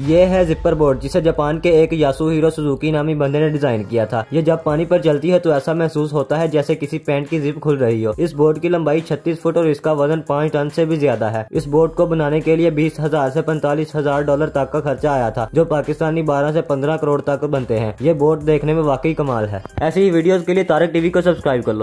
ये है zipper board जिसे जापान के एक हीरो सुजुकी नामी बंदे ने डिजाइन किया था ये जब पानी पर चलती है तो ऐसा महसूस होता है जैसे किसी पैंट की जिप खुल रही हो इस बोर्ड की लंबाई 36 फुट और इसका वजन 5 टन से भी ज्यादा है इस बोर्ड को बनाने के लिए बीस हजार ऐसी पैंतालीस हजार डॉलर तक का खर्चा आया था जो पाकिस्तानी बारह ऐसी पंद्रह करोड़ तक बनते हैं ये बोर्ड देखने में वाकई कमाल है ऐसी ही वीडियो के लिए तारक टीवी को सब्सक्राइब कर लो